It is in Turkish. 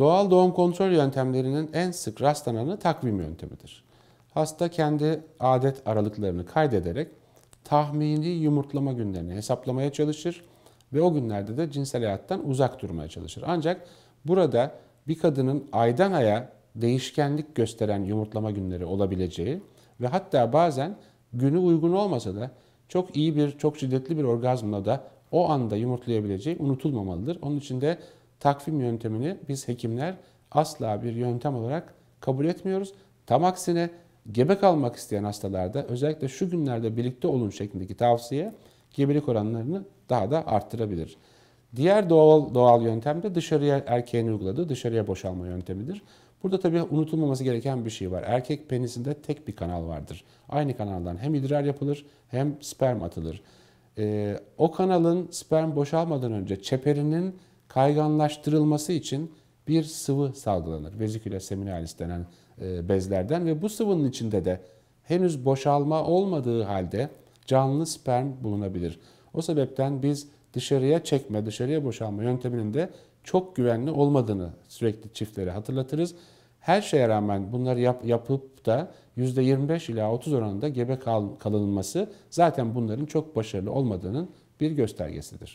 Doğal doğum kontrol yöntemlerinin en sık rastlananı takvim yöntemidir. Hasta kendi adet aralıklarını kaydederek tahmini yumurtlama günlerini hesaplamaya çalışır ve o günlerde de cinsel hayattan uzak durmaya çalışır. Ancak burada bir kadının aydan aya değişkenlik gösteren yumurtlama günleri olabileceği ve hatta bazen günü uygun olmasa da çok iyi bir, çok şiddetli bir orgazmla da o anda yumurtlayabileceği unutulmamalıdır. Onun için de takvim yöntemini biz hekimler asla bir yöntem olarak kabul etmiyoruz. Tam aksine gebe kalmak isteyen hastalarda özellikle şu günlerde birlikte olun şeklindeki tavsiye gebelik oranlarını daha da arttırabilir. Diğer doğal, doğal yöntem de dışarıya erkeğin uyguladığı dışarıya boşalma yöntemidir. Burada tabii unutulmaması gereken bir şey var. Erkek penisinde tek bir kanal vardır. Aynı kanaldan hem idrar yapılır hem sperm atılır. Ee, o kanalın sperm boşalmadan önce çeperinin kayganlaştırılması için bir sıvı salgılanır. Veziküle seminalis denen e, bezlerden ve bu sıvının içinde de henüz boşalma olmadığı halde canlı sperm bulunabilir. O sebepten biz dışarıya çekme, dışarıya boşalma yönteminin de çok güvenli olmadığını sürekli çiftlere hatırlatırız. Her şeye rağmen bunları yap, yapıp da %25 ila 30 oranında gebe kal, kalınması zaten bunların çok başarılı olmadığının bir göstergesidir.